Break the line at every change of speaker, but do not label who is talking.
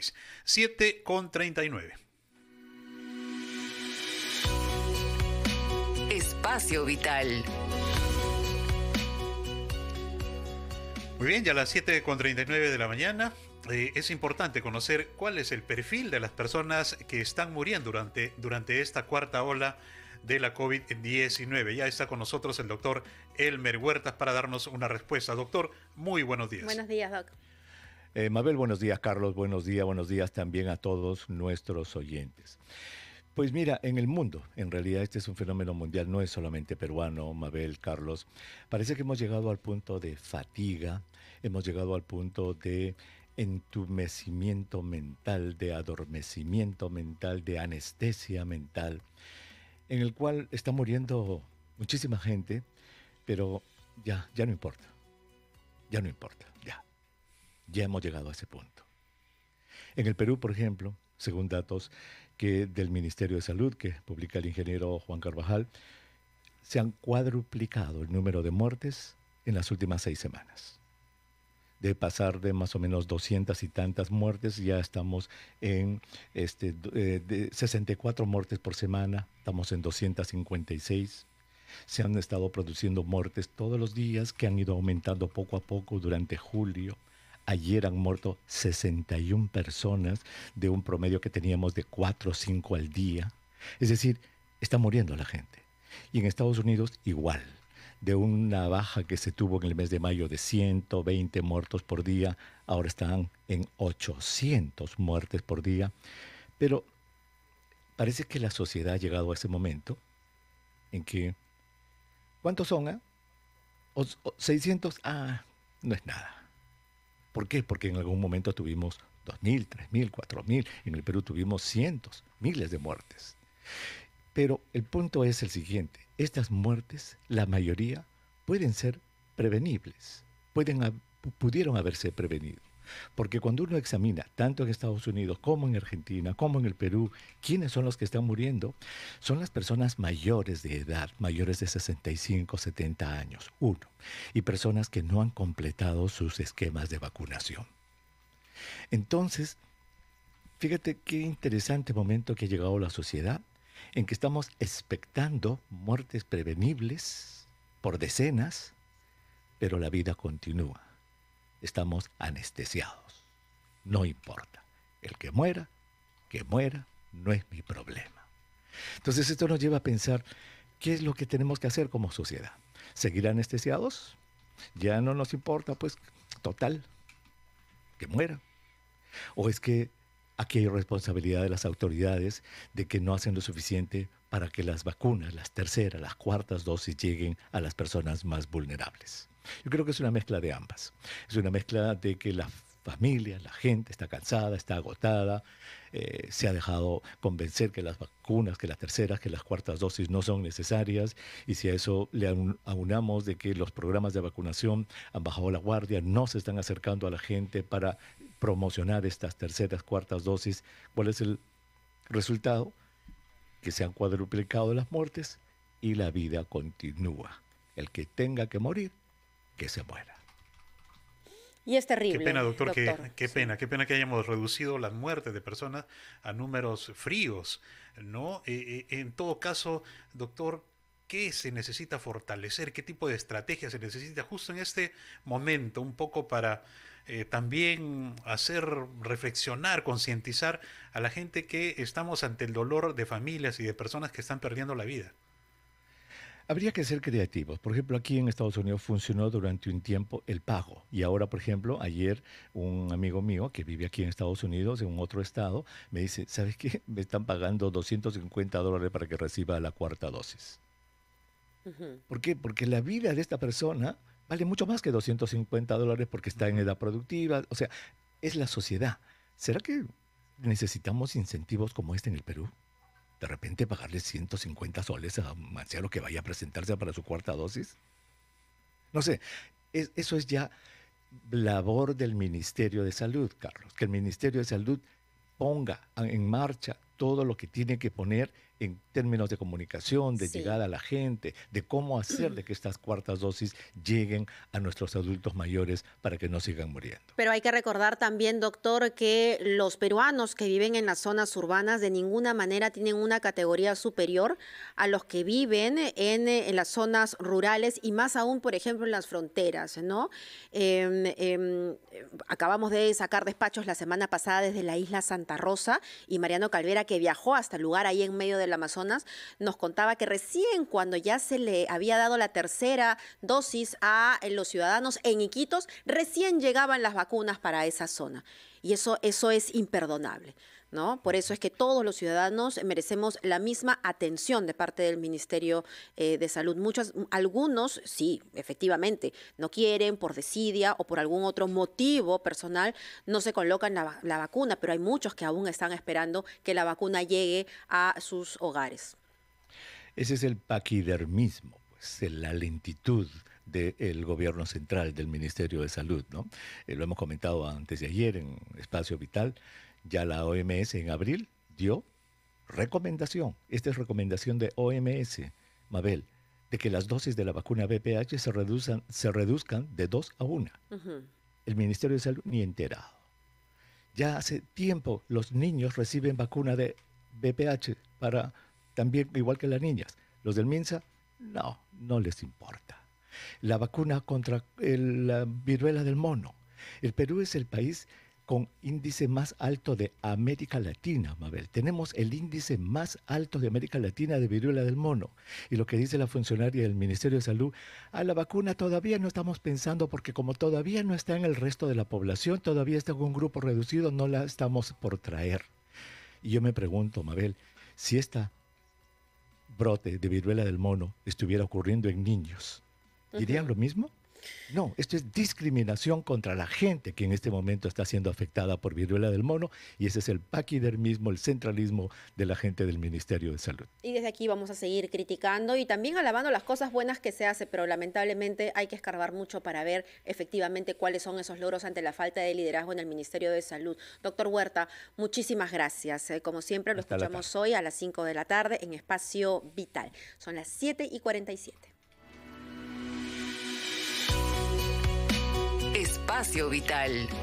7.39 7 con 39. Espacio Vital. Muy bien, ya a las 7.39 de la mañana eh, es importante conocer cuál es el perfil de las personas que están muriendo durante, durante esta cuarta ola de la COVID-19. Ya está con nosotros el doctor Elmer Huertas para darnos una respuesta. Doctor, muy buenos días.
Buenos días, doc.
Eh, Mabel, buenos días, Carlos, buenos días, buenos días también a todos nuestros oyentes. Pues mira, en el mundo, en realidad este es un fenómeno mundial, no es solamente peruano, Mabel, Carlos, parece que hemos llegado al punto de fatiga, hemos llegado al punto de entumecimiento mental, de adormecimiento mental, de anestesia mental, en el cual está muriendo muchísima gente, pero ya, ya no importa, ya no importa, ya. Ya hemos llegado a ese punto. En el Perú, por ejemplo, según datos que del Ministerio de Salud que publica el ingeniero Juan Carvajal, se han cuadruplicado el número de muertes en las últimas seis semanas. De pasar de más o menos 200 y tantas muertes, ya estamos en 64 este, eh, muertes por semana, estamos en 256. Se han estado produciendo muertes todos los días que han ido aumentando poco a poco durante julio Ayer han muerto 61 personas de un promedio que teníamos de 4 o 5 al día. Es decir, está muriendo la gente. Y en Estados Unidos igual de una baja que se tuvo en el mes de mayo de 120 muertos por día, ahora están en 800 muertes por día. Pero parece que la sociedad ha llegado a ese momento en que, ¿cuántos son? ¿600? Ah? ah, no es nada. ¿Por qué? Porque en algún momento tuvimos 2.000, 3.000, 4.000, en el Perú tuvimos cientos, miles de muertes. Pero el punto es el siguiente, estas muertes, la mayoría, pueden ser prevenibles, pueden, pudieron haberse prevenido. Porque cuando uno examina, tanto en Estados Unidos como en Argentina, como en el Perú, quiénes son los que están muriendo, son las personas mayores de edad, mayores de 65, 70 años, uno, y personas que no han completado sus esquemas de vacunación. Entonces, fíjate qué interesante momento que ha llegado la sociedad en que estamos expectando muertes prevenibles por decenas, pero la vida continúa estamos anestesiados. No importa. El que muera, que muera, no es mi problema. Entonces esto nos lleva a pensar qué es lo que tenemos que hacer como sociedad. ¿Seguir anestesiados? Ya no nos importa, pues total, que muera. ¿O es que aquí hay responsabilidad de las autoridades de que no hacen lo suficiente para que las vacunas, las terceras, las cuartas dosis lleguen a las personas más vulnerables? Yo creo que es una mezcla de ambas. Es una mezcla de que la familia, la gente está cansada, está agotada, eh, se ha dejado convencer que las vacunas, que las terceras, que las cuartas dosis no son necesarias y si a eso le aunamos de que los programas de vacunación han bajado la guardia, no se están acercando a la gente para promocionar estas terceras, cuartas dosis, ¿cuál es el resultado? Que se han cuadruplicado las muertes y la vida continúa. El que tenga que morir que se muera.
Y es terrible. Qué pena, doctor, qué
pena, qué pena que hayamos reducido las muertes de personas a números fríos, ¿no? Eh, eh, en todo caso, doctor, ¿qué se necesita fortalecer? ¿Qué tipo de estrategia se necesita justo en este momento, un poco para eh, también hacer reflexionar, concientizar a la gente que estamos ante el dolor de familias y de personas que están perdiendo la vida? Habría que ser creativos. Por ejemplo, aquí en Estados Unidos funcionó durante un tiempo el pago. Y ahora, por ejemplo, ayer un amigo mío que vive aquí en Estados Unidos, en un otro estado, me dice, ¿sabes qué? Me están pagando 250 dólares para que reciba la cuarta dosis. ¿Por qué? Porque la vida de esta persona vale mucho más que 250 dólares porque está en edad productiva. O sea, es la sociedad. ¿Será que necesitamos incentivos como este en el Perú? de repente pagarle 150 soles a Marcelo que vaya a presentarse para su cuarta dosis. No sé, eso es ya labor del Ministerio de Salud, Carlos, que el Ministerio de Salud ponga en marcha todo lo que tiene que poner en términos de comunicación, de llegada a la gente, de cómo hacer de que estas cuartas dosis lleguen a nuestros adultos mayores para que no sigan muriendo.
Pero hay que recordar también, doctor, que los peruanos que viven en las zonas urbanas de ninguna manera tienen una categoría superior a los que viven en, las zonas rurales y más aún, por ejemplo, en las fronteras, ¿no? Em, em, acabamos de sacar despachos la semana pasada desde la isla Santa Rosa y Mariano Calvera que viajó hasta el lugar ahí en medio de Amazonas, nos contaba que recién cuando ya se le había dado la tercera dosis a eh, los ciudadanos en Iquitos, recién llegaban las vacunas para esa zona. Y eso, eso es imperdonable. ¿No? Por eso es que todos los ciudadanos merecemos la misma atención de parte del Ministerio eh, de Salud. Muchos, algunos, sí, efectivamente, no quieren por desidia o por algún otro motivo personal, no se colocan la, vacuna, pero hay muchos que aún están esperando que la vacuna llegue a sus hogares.
Ese es el paquidermismo, pues, la lentitud del gobierno central, del Ministerio de Salud. ¿no? Eh, lo hemos comentado antes de ayer en Espacio Vital, ya la OMS en abril dio recomendación, esta es recomendación de OMS, Mabel, de que las dosis de la vacuna BPH se, reduzcan, se reduzcan de dos a una. El Ministerio de Salud ni enterado. Ya hace tiempo los niños reciben vacuna de BPH para también igual que las niñas. Los del MINSA, no, no les importa la vacuna contra la viruela del mono. El Perú es el país con índice más alto de América Latina, Mabel. Tenemos el índice más alto de América Latina de viruela del mono. Y lo que dice la funcionaria del Ministerio de Salud, a la vacuna todavía no estamos pensando porque como todavía no está en el resto de la población, todavía está en un grupo reducido, no la estamos por traer. Y yo me pregunto, Mabel, si esta brote de viruela del mono estuviera ocurriendo en niños, ¿Dirían lo mismo? No, esto es discriminación contra la gente que en este momento está siendo afectada por viruela del mono y ese es el paquidermismo, el centralismo de la gente del Ministerio de Salud.
Y desde aquí vamos a seguir criticando y también alabando las cosas buenas que se hace, pero lamentablemente hay que escarbar mucho para ver efectivamente cuáles son esos logros ante la falta de liderazgo en el Ministerio de Salud. Doctor Huerta, muchísimas gracias. Eh. Como siempre lo escuchamos hoy a las 5 de la tarde en Espacio Vital. Son las 7 y 47.
espacio vital.